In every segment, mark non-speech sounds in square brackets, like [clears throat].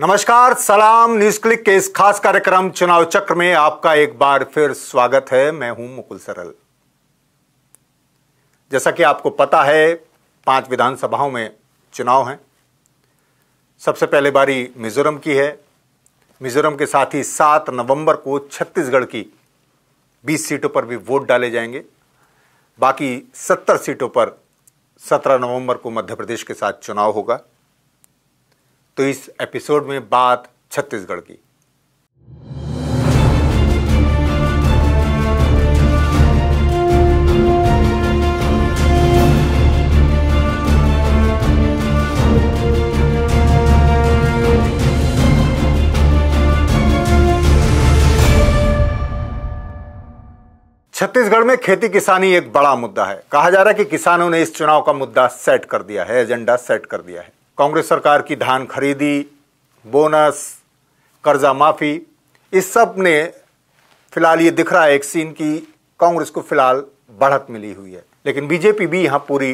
नमस्कार सलाम news click के इस खास कार्यक्रम चुनाव चक्र में आपका एक बार फिर स्वागत है मैं हूं मुकुल सरल जैसा कि आपको पता है पांच विधानसभाओं में चुनाव हैं सबसे पहले बारी मिजोरम की है मिजोरम के साथ ही सात नवंबर को छत्तीसगढ़ की बीस सीटों पर भी वोट डाले जाएंगे बाकी सत्तर सीटों पर सत्रह नवंबर को मध्य प्रदेश के साथ चुनाव होगा तो इस एपिसोड में बात छत्तीसगढ़ की छत्तीसगढ़ में खेती किसानी एक बड़ा मुद्दा है कहा जा रहा है कि किसानों ने इस चुनाव का मुद्दा सेट कर दिया है एजेंडा सेट कर दिया है कांग्रेस सरकार की धान खरीदी बोनस कर्जा माफ़ी इस सब ने फिलहाल ये दिख रहा है एक सीन की कांग्रेस को फिलहाल बढ़त मिली हुई है लेकिन बीजेपी भी यहाँ पूरी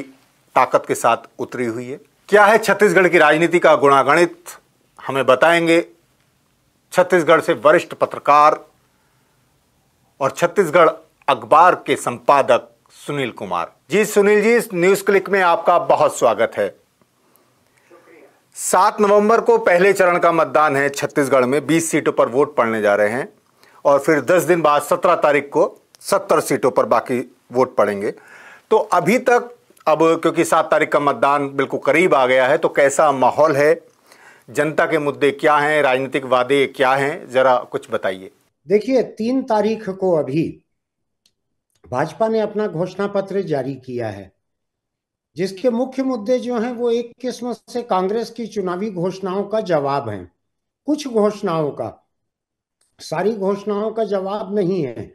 ताकत के साथ उतरी हुई है क्या है छत्तीसगढ़ की राजनीति का गुणागणित हमें बताएंगे छत्तीसगढ़ से वरिष्ठ पत्रकार और छत्तीसगढ़ अखबार के संपादक सुनील कुमार जी सुनील जी इस न्यूज़ क्लिक में आपका बहुत स्वागत है सात नवंबर को पहले चरण का मतदान है छत्तीसगढ़ में बीस सीटों पर वोट पड़ने जा रहे हैं और फिर दस दिन बाद सत्रह तारीख को सत्तर सीटों पर बाकी वोट पड़ेंगे तो अभी तक अब क्योंकि सात तारीख का मतदान बिल्कुल करीब आ गया है तो कैसा माहौल है जनता के मुद्दे क्या हैं राजनीतिक वादे क्या हैं जरा कुछ बताइए देखिए तीन तारीख को अभी भाजपा ने अपना घोषणा पत्र जारी किया है जिसके मुख्य मुद्दे जो हैं वो एक किस्म से कांग्रेस की चुनावी घोषणाओं का जवाब है कुछ घोषणाओं का सारी घोषणाओं का जवाब नहीं है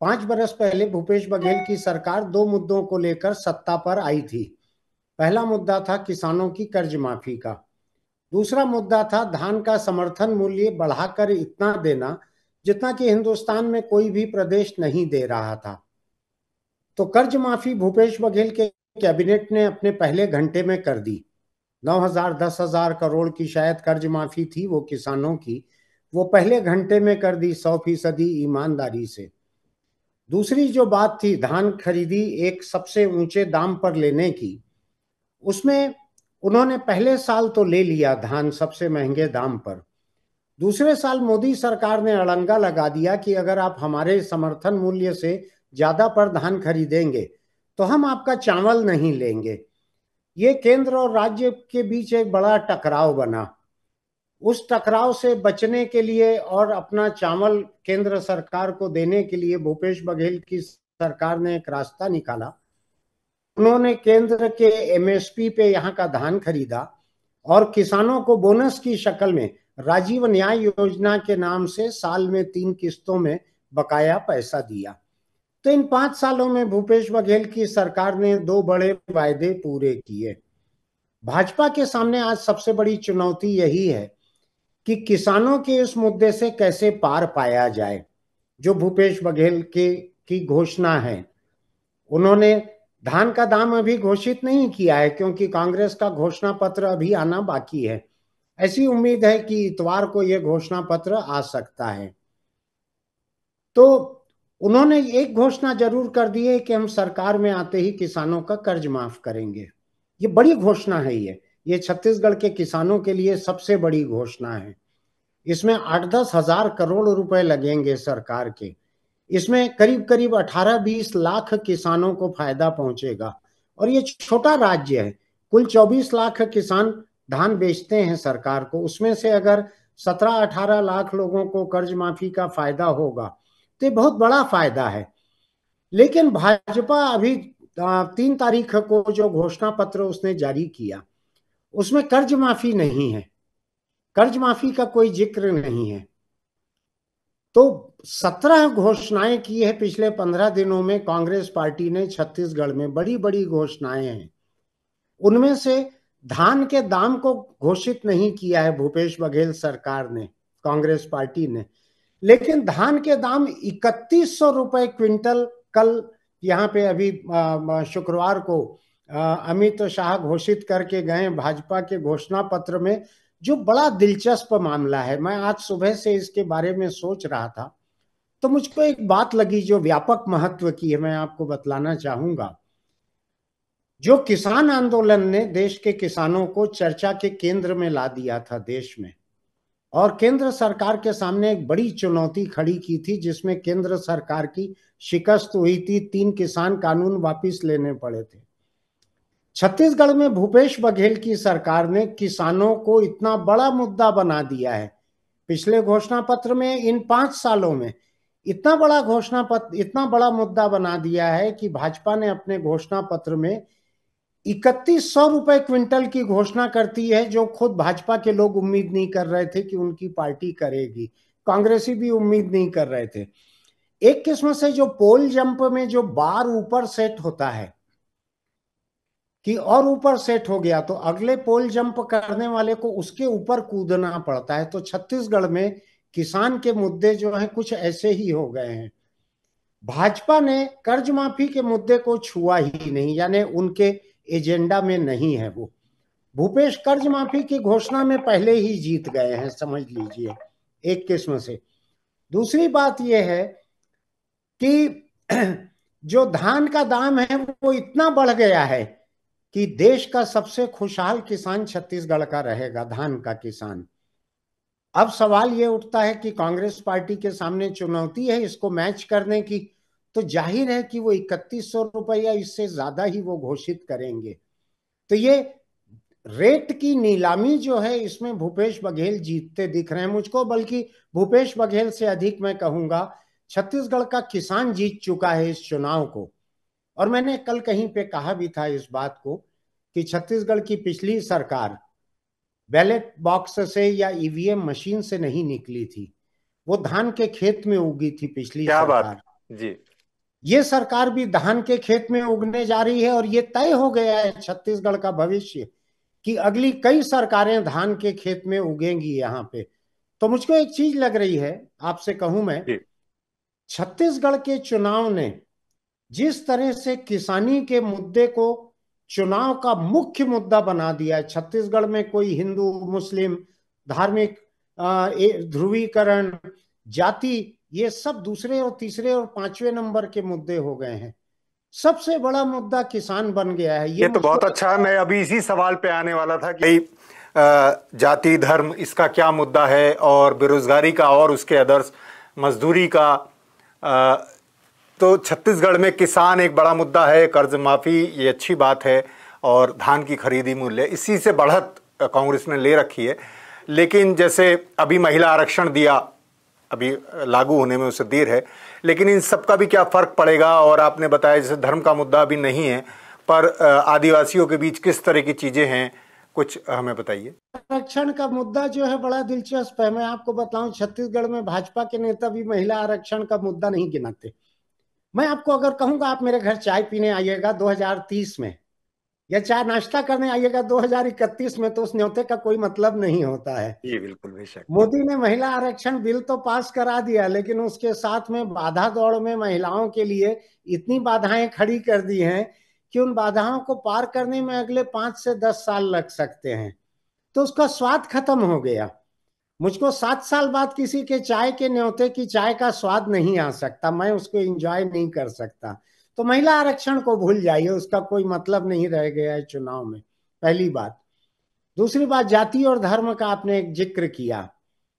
पांच बरस पहले भूपेश बघेल की सरकार दो मुद्दों को लेकर सत्ता पर आई थी पहला मुद्दा था किसानों की कर्ज माफी का दूसरा मुद्दा था धान का समर्थन मूल्य बढ़ाकर इतना देना जितना कि हिंदुस्तान में कोई भी प्रदेश नहीं दे रहा था तो कर्ज माफी भूपेश बघेल के कैबिनेट ने अपने पहले घंटे में कर दी नौ हजार दस हजार करोड़ की शायद कर्ज माफी थी वो किसानों की वो पहले घंटे में कर दी सौ फीसदी ईमानदारी से दूसरी जो बात थी धान खरीदी एक सबसे ऊंचे दाम पर लेने की उसमें उन्होंने पहले साल तो ले लिया धान सबसे महंगे दाम पर दूसरे साल मोदी सरकार ने अड़ंगा लगा दिया कि अगर आप हमारे समर्थन मूल्य से ज्यादा पर धान खरीदेंगे तो हम आपका चावल नहीं लेंगे ये केंद्र और राज्य के बीच एक बड़ा टकराव बना उस टकराव से बचने के लिए और अपना चावल केंद्र सरकार को देने के लिए भूपेश बघेल की सरकार ने एक रास्ता निकाला उन्होंने केंद्र के एमएसपी पे यहाँ का धान खरीदा और किसानों को बोनस की शक्ल में राजीव न्याय योजना के नाम से साल में तीन किस्तों में बकाया पैसा दिया तो इन पांच सालों में भूपेश बघेल की सरकार ने दो बड़े वायदे पूरे किए भाजपा के सामने आज सबसे बड़ी चुनौती यही है कि किसानों के इस मुद्दे से कैसे पार पाया जाए जो भूपेश बघेल के की घोषणा है उन्होंने धान का दाम अभी घोषित नहीं किया है क्योंकि कांग्रेस का घोषणा पत्र अभी आना बाकी है ऐसी उम्मीद है कि इतवार को यह घोषणा पत्र आ सकता है तो उन्होंने एक घोषणा जरूर कर दी है कि हम सरकार में आते ही किसानों का कर्ज माफ करेंगे ये बड़ी घोषणा है ये ये छत्तीसगढ़ के किसानों के लिए सबसे बड़ी घोषणा है इसमें आठ दस हजार करोड़ रुपए लगेंगे सरकार के इसमें करीब करीब अठारह बीस लाख किसानों को फायदा पहुंचेगा और ये छोटा राज्य है कुल चौबीस लाख किसान धान बेचते हैं सरकार को उसमें से अगर सत्रह अठारह लाख लोगों को कर्ज माफी का फायदा होगा तो बहुत बड़ा फायदा है लेकिन भाजपा अभी तीन तारीख को जो घोषणा पत्र उसने जारी किया उसमें कर्ज माफी नहीं है कर्ज माफी का कोई जिक्र नहीं है तो सत्रह घोषणाएं की है पिछले पंद्रह दिनों में कांग्रेस पार्टी ने छत्तीसगढ़ में बड़ी बड़ी घोषणाएं हैं उनमें से धान के दाम को घोषित नहीं किया है भूपेश बघेल सरकार ने कांग्रेस पार्टी ने लेकिन धान के दाम इकतीस सौ रुपए क्विंटल कल यहाँ पे अभी शुक्रवार को अमित शाह घोषित करके गए भाजपा के घोषणा पत्र में जो बड़ा दिलचस्प मामला है मैं आज सुबह से इसके बारे में सोच रहा था तो मुझको एक बात लगी जो व्यापक महत्व की है मैं आपको बतलाना चाहूंगा जो किसान आंदोलन ने देश के किसानों को चर्चा के केंद्र में ला दिया था देश में और केंद्र सरकार के सामने एक बड़ी चुनौती खड़ी की थी जिसमें केंद्र सरकार की शिकस्त हुई थी तीन किसान कानून वापस लेने पड़े थे छत्तीसगढ़ में भूपेश बघेल की सरकार ने किसानों को इतना बड़ा मुद्दा बना दिया है पिछले घोषणा पत्र में इन पांच सालों में इतना बड़ा घोषणा पत्र इतना बड़ा मुद्दा बना दिया है कि भाजपा ने अपने घोषणा पत्र में इकतीस सौ रुपए क्विंटल की घोषणा करती है जो खुद भाजपा के लोग उम्मीद नहीं कर रहे थे कि उनकी पार्टी करेगी कांग्रेसी भी उम्मीद नहीं कर रहे थे एक किस्म से जो पोल जंप में जो बार ऊपर सेट होता है कि और ऊपर सेट हो गया तो अगले पोल जंप करने वाले को उसके ऊपर कूदना पड़ता है तो छत्तीसगढ़ में किसान के मुद्दे जो है कुछ ऐसे ही हो गए हैं भाजपा ने कर्ज माफी के मुद्दे को छुआ ही नहीं यानी उनके एजेंडा में नहीं है वो भूपेश कर्ज माफी की घोषणा में पहले ही जीत गए हैं समझ लीजिए एक किस्म से दूसरी बात यह है कि [clears throat] जो धान का दाम है वो इतना बढ़ गया है कि देश का सबसे खुशहाल किसान छत्तीसगढ़ का रहेगा धान का किसान अब सवाल ये उठता है कि कांग्रेस पार्टी के सामने चुनौती है इसको मैच करने की तो जाहिर है कि वो इकतीस सौ रुपया इससे ज्यादा ही वो घोषित करेंगे तो ये रेट की नीलामी जो है इसमें भूपेश बघेल जीतते दिख रहे हैं मुझको बल्कि भूपेश बघेल से अधिक मैं कहूंगा छत्तीसगढ़ का किसान जीत चुका है इस चुनाव को और मैंने कल कहीं पे कहा भी था इस बात को कि छत्तीसगढ़ की पिछली सरकार बैलेट बॉक्स से या ईवीएम मशीन से नहीं निकली थी वो धान के खेत में उगी थी पिछली क्या सरकार बात? जी ये सरकार भी धान के खेत में उगने जा रही है और ये तय हो गया है छत्तीसगढ़ का भविष्य कि अगली कई सरकारें धान के खेत में उगेंगी यहाँ पे तो मुझको एक चीज लग रही है आपसे कहूं मैं छत्तीसगढ़ के चुनाव ने जिस तरह से किसानी के मुद्दे को चुनाव का मुख्य मुद्दा बना दिया है छत्तीसगढ़ में कोई हिंदू मुस्लिम धार्मिक ध्रुवीकरण जाति ये सब दूसरे और तीसरे और पांचवे नंबर के मुद्दे हो गए हैं सबसे बड़ा मुद्दा किसान बन गया है ये, ये तो बहुत अच्छा है मैं अभी इसी सवाल पे आने वाला था कि जाति धर्म इसका क्या मुद्दा है और बेरोजगारी का और उसके अदर्स मजदूरी का तो छत्तीसगढ़ में किसान एक बड़ा मुद्दा है कर्ज माफ़ी ये अच्छी बात है और धान की खरीदी मूल्य इसी से बढ़त कांग्रेस ने ले रखी है लेकिन जैसे अभी महिला आरक्षण दिया अभी लागू होने में उसे देर है लेकिन इन सब का भी क्या फ़र्क पड़ेगा और आपने बताया जैसे धर्म का मुद्दा अभी नहीं है पर आदिवासियों के बीच किस तरह की चीज़ें हैं कुछ हमें बताइए आरक्षण का मुद्दा जो है बड़ा दिलचस्प है मैं आपको बताऊं छत्तीसगढ़ में भाजपा के नेता भी महिला आरक्षण का मुद्दा नहीं गिनाते मैं आपको अगर कहूंगा आप मेरे घर चाय पीने आइएगा 2030 में या चाय नाश्ता करने आइएगा 2031 में तो उस न्योते का कोई मतलब नहीं होता है ये बिल्कुल बेशक मोदी ने महिला आरक्षण बिल तो पास करा दिया लेकिन उसके साथ में बाधा दौड़ में महिलाओं के लिए इतनी बाधाएं खड़ी कर दी हैं कि उन बाधाओं को पार करने में अगले पांच से दस साल लग सकते हैं तो उसका स्वाद खत्म हो गया मुझको सात साल बाद किसी के चाय के न्योते की चाय का स्वाद नहीं आ सकता मैं उसको एंजॉय नहीं कर सकता तो महिला आरक्षण को भूल जाइए उसका कोई मतलब नहीं रह गया है चुनाव में पहली बात दूसरी बात जाति और धर्म का आपने एक जिक्र किया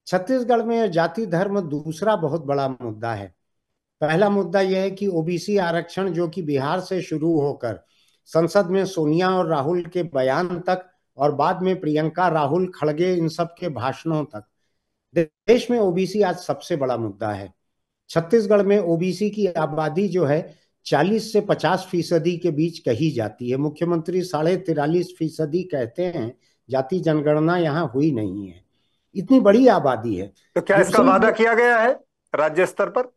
छत्तीसगढ़ में जाति धर्म दूसरा बहुत बड़ा मुद्दा है पहला मुद्दा यह है कि ओबीसी आरक्षण जो कि बिहार से शुरू होकर संसद में सोनिया और राहुल के बयान तक और बाद में प्रियंका राहुल खड़गे इन सब के भाषणों तक देश में ओबीसी आज सबसे बड़ा मुद्दा है छत्तीसगढ़ में ओबीसी की आबादी जो है चालीस से पचास फीसदी के बीच कही जाती है मुख्यमंत्री साढ़े तिरालीस फीसदी कहते हैं जाति जनगणना यहाँ हुई नहीं है इतनी बड़ी आबादी है तो क्या इसका वादा किया गया है राज्य स्तर पर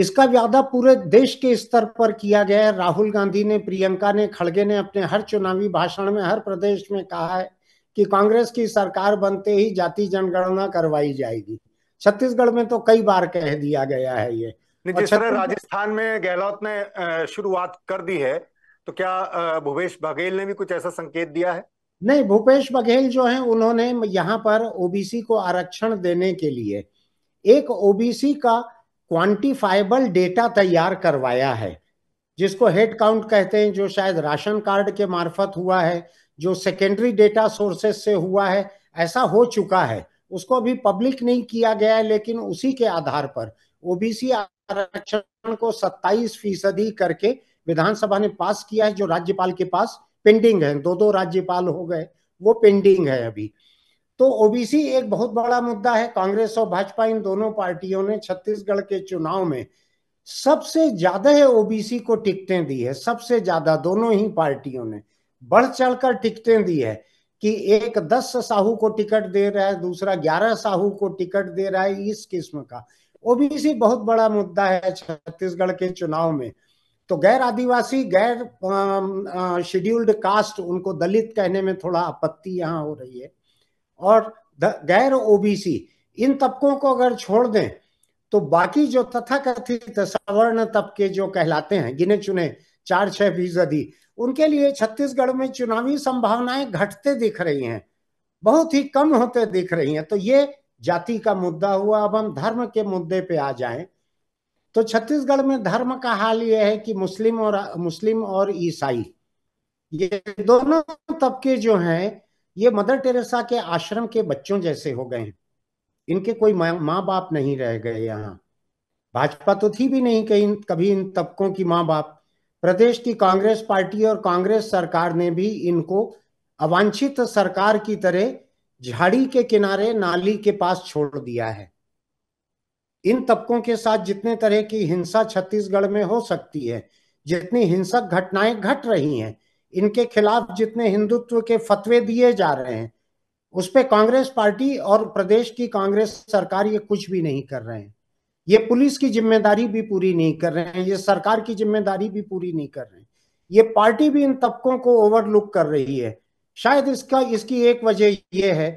इसका वादा पूरे देश के स्तर पर किया गया है राहुल गांधी ने प्रियंका ने खड़गे ने अपने हर चुनावी भाषण में हर प्रदेश में कहा है कि कांग्रेस की सरकार बनते ही जाति जनगणना करवाई जाएगी छत्तीसगढ़ में तो कई बार कह दिया गया है ये नहीं अच्छा, जिस तरह तो- राजस्थान में गहलोत ने शुरुआत कर दी है तो क्या भूपेश बघेल ने भी कुछ ऐसा संकेत दिया है नहीं भूपेश बघेल जो है उन्होंने यहाँ पर ओबीसी को आरक्षण देने के लिए एक ओबीसी का क्वांटिफाइबल डेटा तैयार करवाया है जिसको हेड काउंट कहते हैं जो शायद राशन कार्ड के मार्फत हुआ है जो सेकेंडरी डेटा सोर्सेस से हुआ है ऐसा हो चुका है उसको अभी पब्लिक नहीं किया गया है लेकिन उसी के आधार पर ओबीसी आरक्षण को 27 फीसदी करके विधानसभा ने पास किया है जो राज्यपाल के पास पेंडिंग है दो दो राज्यपाल हो गए वो पेंडिंग है अभी तो ओबीसी एक बहुत बड़ा मुद्दा है कांग्रेस और भाजपा इन दोनों पार्टियों ने छत्तीसगढ़ के चुनाव में सबसे ज्यादा है ओबीसी को टिकटें दी है सबसे ज्यादा दोनों ही पार्टियों ने बढ़ चढ़कर टिकटें दी है कि एक दस साहू को टिकट दे रहा है दूसरा ग्यारह साहू को टिकट दे रहा है इस किस्म का ओबीसी बहुत बड़ा मुद्दा है छत्तीसगढ़ के चुनाव में तो गैर आदिवासी गैर शेड्यूल्ड कास्ट उनको दलित कहने में थोड़ा आपत्ति यहाँ हो रही है और गैर ओबीसी इन तबकों को अगर छोड़ दें तो बाकी जो तथाकथित सवर्ण तबके जो कहलाते हैं गिने चुने चार छह फीसदी उनके लिए छत्तीसगढ़ में चुनावी संभावनाएं घटते दिख रही हैं बहुत ही कम होते दिख रही हैं तो ये जाति का मुद्दा हुआ अब हम धर्म के मुद्दे पे आ जाएं तो छत्तीसगढ़ में धर्म का हाल यह है कि मुस्लिम और मुस्लिम और ईसाई ये दोनों तबके जो हैं ये मदर टेरेसा के आश्रम के बच्चों जैसे हो गए हैं इनके कोई माँ बाप नहीं रह गए यहाँ भाजपा तो थी भी नहीं कहीं कभी इन तबकों की माँ बाप प्रदेश की कांग्रेस पार्टी और कांग्रेस सरकार ने भी इनको अवांछित सरकार की तरह झाड़ी के किनारे नाली के पास छोड़ दिया है इन तबकों के साथ जितने तरह की हिंसा छत्तीसगढ़ में हो सकती है जितनी हिंसक घटनाएं घट गट रही हैं इनके खिलाफ जितने हिंदुत्व के फतवे दिए जा रहे हैं उस पर कांग्रेस पार्टी और प्रदेश की कांग्रेस सरकार ये कुछ भी नहीं कर रहे हैं ये पुलिस की जिम्मेदारी भी पूरी नहीं कर रहे हैं ये सरकार की जिम्मेदारी भी पूरी नहीं कर रहे हैं ये पार्टी भी इन तबकों को ओवरलुक कर रही है शायद इसका इसकी एक वजह यह है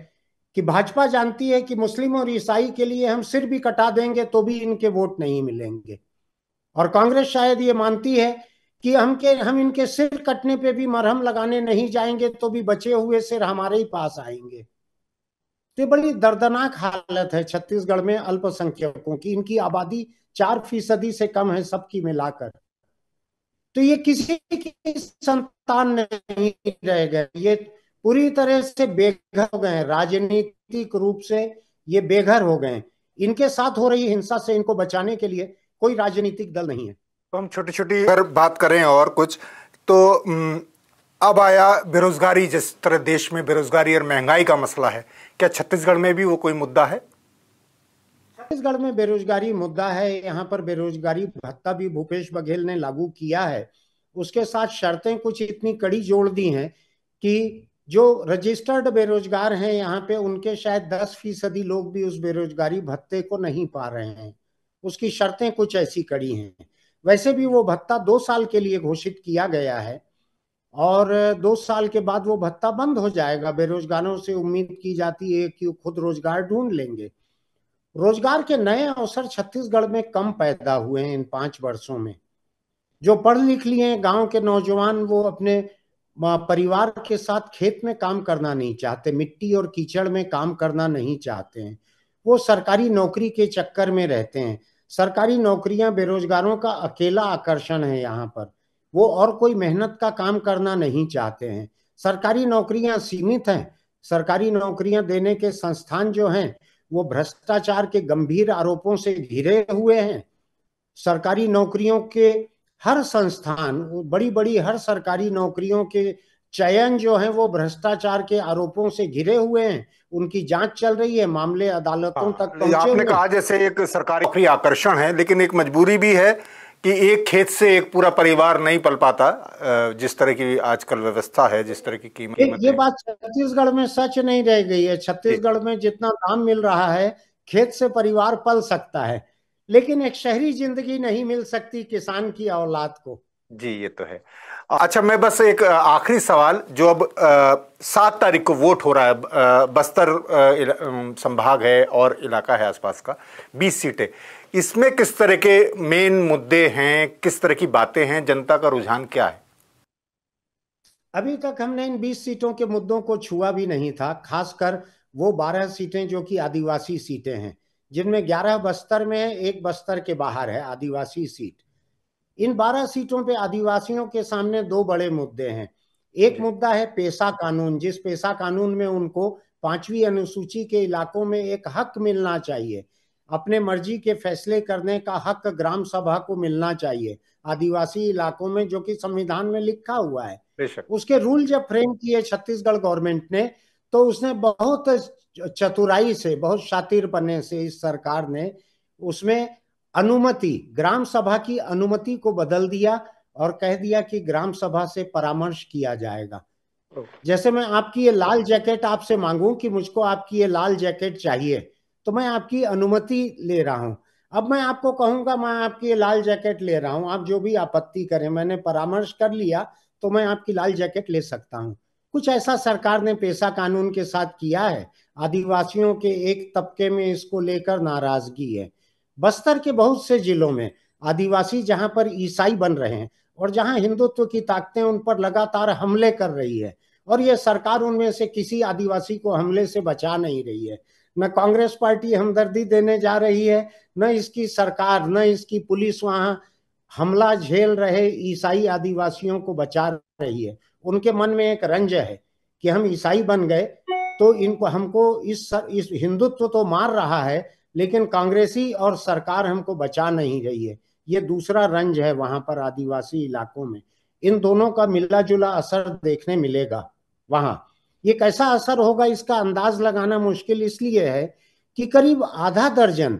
कि भाजपा जानती है कि मुस्लिम और ईसाई के लिए हम सिर भी कटा देंगे तो भी इनके वोट नहीं मिलेंगे और कांग्रेस शायद ये मानती है कि हम के हम इनके सिर कटने पे भी मरहम लगाने नहीं जाएंगे तो भी बचे हुए सिर हमारे ही पास आएंगे तो बड़ी दर्दनाक हालत है छत्तीसगढ़ में अल्पसंख्यकों की इनकी आबादी चार फीसदी से कम है सबकी मिलाकर तो ये किसी की संतान नहीं रह गए ये पूरी तरह से बेघर हो गए राजनीतिक रूप से ये बेघर हो गए इनके साथ हो रही हिंसा से इनको बचाने के लिए कोई राजनीतिक दल नहीं है तो हम छोटी छोटी अगर बात करें और कुछ तो अब आया बेरोजगारी जिस तरह देश में बेरोजगारी और महंगाई का मसला है क्या छत्तीसगढ़ में भी वो कोई मुद्दा है छत्तीसगढ़ में बेरोजगारी मुद्दा है यहाँ पर बेरोजगारी भत्ता भी भूपेश बघेल ने लागू किया है उसके साथ शर्तें कुछ इतनी कड़ी जोड़ दी हैं कि जो रजिस्टर्ड बेरोजगार हैं यहाँ पे उनके शायद दस फीसदी लोग भी उस बेरोजगारी भत्ते को नहीं पा रहे हैं उसकी शर्तें कुछ ऐसी कड़ी हैं वैसे भी वो भत्ता दो साल के लिए घोषित किया गया है और दो साल के बाद वो भत्ता बंद हो जाएगा बेरोजगारों से उम्मीद की जाती है कि वो खुद रोजगार ढूंढ लेंगे रोजगार के नए अवसर छत्तीसगढ़ में कम पैदा हुए हैं इन पांच वर्षों में जो पढ़ लिख लिए हैं गांव के नौजवान वो अपने परिवार के साथ खेत में काम करना नहीं चाहते मिट्टी और कीचड़ में काम करना नहीं चाहते हैं वो सरकारी नौकरी के चक्कर में रहते हैं सरकारी नौकरियां बेरोजगारों का अकेला आकर्षण है यहाँ पर वो और कोई मेहनत का काम करना नहीं चाहते हैं सरकारी नौकरियां सीमित हैं सरकारी नौकरियां देने के संस्थान जो हैं वो भ्रष्टाचार के गंभीर आरोपों से घिरे हुए हैं सरकारी नौकरियों के हर संस्थान बड़ी बड़ी हर सरकारी नौकरियों के चयन जो है वो भ्रष्टाचार के आरोपों से घिरे हुए हैं उनकी जांच चल रही है मामले अदालतों हाँ, तक पहुंचे आपने कहा जैसे एक सरकारी आकर्षण है लेकिन एक मजबूरी भी है कि एक खेत से एक पूरा परिवार नहीं पल पाता जिस तरह की आजकल व्यवस्था है जिस तरह की कीमत ये, बात छत्तीसगढ़ में सच नहीं रह गई है छत्तीसगढ़ में जितना दाम मिल रहा है खेत से परिवार पल सकता है लेकिन एक शहरी जिंदगी नहीं मिल सकती किसान की औलाद को जी ये तो है अच्छा मैं बस एक आखिरी सवाल जो अब सात तारीख को वोट हो रहा है बस्तर संभाग है और इलाका है आसपास का बीस सीटें इसमें किस तरह के मेन मुद्दे हैं किस तरह की बातें हैं जनता का रुझान क्या है अभी तक हमने इन 20 सीटों के मुद्दों को छुआ भी नहीं था खासकर वो 12 सीटें जो कि आदिवासी सीटें हैं जिनमें 11 बस्तर में एक बस्तर के बाहर है आदिवासी सीट इन 12 सीटों पे आदिवासियों के सामने दो बड़े मुद्दे हैं एक मुद्दा है पेशा कानून जिस पेशा कानून में उनको पांचवी अनुसूची के इलाकों में एक हक मिलना चाहिए अपने मर्जी के फैसले करने का हक ग्राम सभा को मिलना चाहिए आदिवासी इलाकों में जो कि संविधान में लिखा हुआ है उसके रूल जब फ्रेम किए छत्तीसगढ़ गवर्नमेंट ने तो उसने बहुत चतुराई से बहुत शातिर बने से इस सरकार ने उसमें अनुमति ग्राम सभा की अनुमति को बदल दिया और कह दिया कि ग्राम सभा से परामर्श किया जाएगा जैसे मैं आपकी ये लाल जैकेट आपसे मांगू कि मुझको आपकी ये लाल जैकेट चाहिए तो मैं आपकी अनुमति ले रहा हूँ अब मैं आपको कहूंगा मैं आपकी लाल जैकेट ले रहा हूँ आप जो भी आपत्ति करें मैंने परामर्श कर लिया तो मैं आपकी लाल जैकेट ले सकता हूँ कुछ ऐसा सरकार ने पेशा कानून के साथ किया है आदिवासियों के एक तबके में इसको लेकर नाराजगी है बस्तर के बहुत से जिलों में आदिवासी जहां पर ईसाई बन रहे हैं और जहां हिंदुत्व की ताकतें उन पर लगातार हमले कर रही है और ये सरकार उनमें से किसी आदिवासी को हमले से बचा नहीं रही है न कांग्रेस पार्टी हमदर्दी देने जा रही है न इसकी सरकार न इसकी पुलिस वहां हमला झेल रहे ईसाई आदिवासियों को बचा रही है उनके मन में एक रंज है कि हम ईसाई बन गए तो इनको हमको इस सर, इस हिंदुत्व तो मार रहा है लेकिन कांग्रेसी और सरकार हमको बचा नहीं रही है ये दूसरा रंज है वहां पर आदिवासी इलाकों में इन दोनों का मिला जुला असर देखने मिलेगा वहां ये कैसा असर होगा इसका अंदाज लगाना मुश्किल इसलिए है कि करीब आधा दर्जन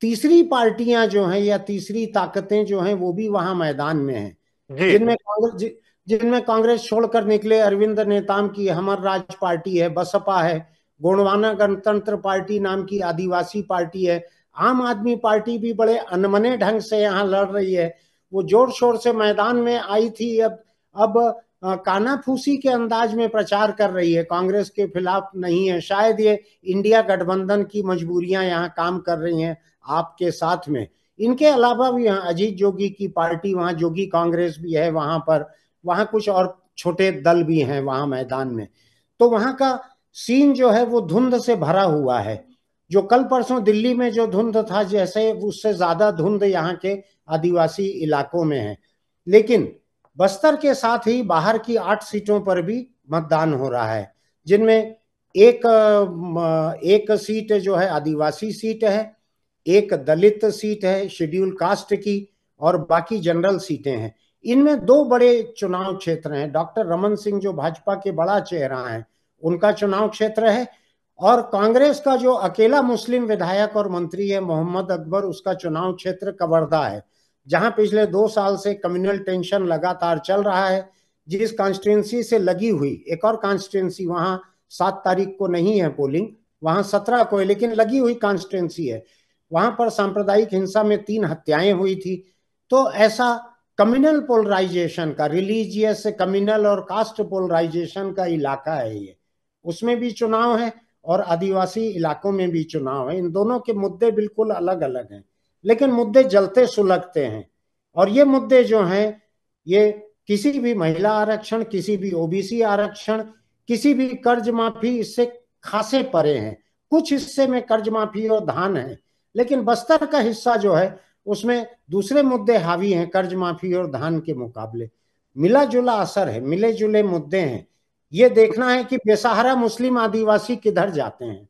तीसरी पार्टियां जो हैं या तीसरी ताकतें जो हैं वो भी वहां मैदान में हैं जिनमें कांग्रेस जिनमें कांग्रेस छोड़कर निकले अरविंद नेताम की हमर राज पार्टी है बसपा है गोंडवाना गणतंत्र पार्टी नाम की आदिवासी पार्टी है आम आदमी पार्टी भी बड़े अनमने ढंग से यहाँ लड़ रही है वो जोर शोर से मैदान में आई थी अब अब कानाफूसी के अंदाज में प्रचार कर रही है कांग्रेस के खिलाफ नहीं है शायद ये इंडिया गठबंधन की मजबूरियां यहाँ काम कर रही हैं आपके साथ में इनके अलावा भी यहाँ अजीत जोगी की पार्टी वहां जोगी कांग्रेस भी है वहां पर वहां कुछ और छोटे दल भी हैं वहां मैदान में तो वहां का सीन जो है वो धुंध से भरा हुआ है जो कल परसों दिल्ली में जो धुंध था जैसे उससे ज्यादा धुंध यहाँ के आदिवासी इलाकों में है लेकिन बस्तर के साथ ही बाहर की आठ सीटों पर भी मतदान हो रहा है जिनमें एक एक सीट जो है आदिवासी सीट है एक दलित सीट है शेड्यूल कास्ट की और बाकी जनरल सीटें हैं इनमें दो बड़े चुनाव क्षेत्र हैं डॉक्टर रमन सिंह जो भाजपा के बड़ा चेहरा है उनका चुनाव क्षेत्र है और कांग्रेस का जो अकेला मुस्लिम विधायक और मंत्री है मोहम्मद अकबर उसका चुनाव क्षेत्र कवर्धा है जहां पिछले दो साल से कम्युनल टेंशन लगातार चल रहा है जिस कॉन्स्टिट्युएंसी से लगी हुई एक और कॉन्स्टिट्युएंसी वहां सात तारीख को नहीं है पोलिंग वहां सत्रह को है लेकिन लगी हुई कॉन्स्टिट्युएंसी है वहां पर सांप्रदायिक हिंसा में तीन हत्याएं हुई थी तो ऐसा कम्युनल पोलराइजेशन का रिलीजियस कम्युनल और कास्ट पोलराइजेशन का इलाका है ये उसमें भी चुनाव है और आदिवासी इलाकों में भी चुनाव है इन दोनों के मुद्दे बिल्कुल अलग अलग हैं लेकिन मुद्दे जलते सुलगते हैं और ये मुद्दे जो हैं ये किसी भी महिला आरक्षण किसी भी ओबीसी आरक्षण किसी भी कर्ज माफी इससे खासे परे हैं कुछ हिस्से में कर्ज माफी और धान है लेकिन बस्तर का हिस्सा जो है उसमें दूसरे मुद्दे हावी हैं कर्ज माफी और धान के मुकाबले मिला जुला असर है मिले जुले मुद्दे हैं ये देखना है कि बेसहारा मुस्लिम आदिवासी किधर जाते हैं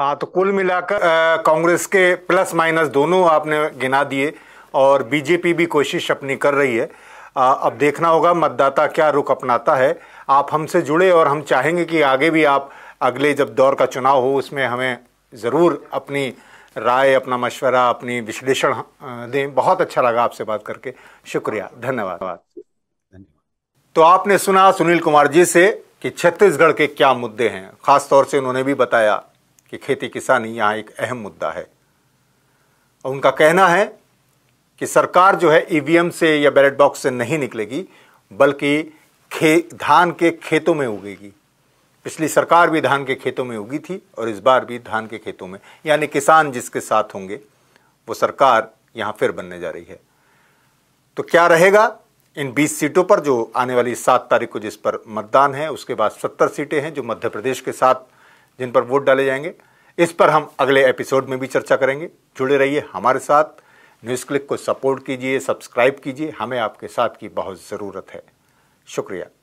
हाँ तो कुल मिलाकर कांग्रेस के प्लस माइनस दोनों आपने गिना दिए और बीजेपी भी कोशिश अपनी कर रही है आ, अब देखना होगा मतदाता क्या रुख अपनाता है आप हमसे जुड़े और हम चाहेंगे कि आगे भी आप अगले जब दौर का चुनाव हो उसमें हमें ज़रूर अपनी राय अपना मशवरा अपनी विश्लेषण दें बहुत अच्छा लगा आपसे बात करके शुक्रिया धन्यवाद धन्यवाद तो आपने सुना सुनील कुमार जी से कि छत्तीसगढ़ के क्या मुद्दे हैं खासतौर से उन्होंने भी बताया कि खेती किसानी यहाँ एक अहम मुद्दा है और उनका कहना है कि सरकार जो है ईवीएम e से या बैलेट बॉक्स से नहीं निकलेगी बल्कि खे धान के खेतों में उगेगी पिछली सरकार भी धान के खेतों में उगी थी और इस बार भी धान के खेतों में यानी किसान जिसके साथ होंगे वो सरकार यहाँ फिर बनने जा रही है तो क्या रहेगा इन 20 सीटों पर जो आने वाली सात तारीख को जिस पर मतदान है उसके बाद 70 सीटें हैं जो मध्य प्रदेश के साथ जिन पर वोट डाले जाएंगे इस पर हम अगले एपिसोड में भी चर्चा करेंगे जुड़े रहिए हमारे साथ न्यूज़ क्लिक को सपोर्ट कीजिए सब्सक्राइब कीजिए हमें आपके साथ की बहुत ज़रूरत है शुक्रिया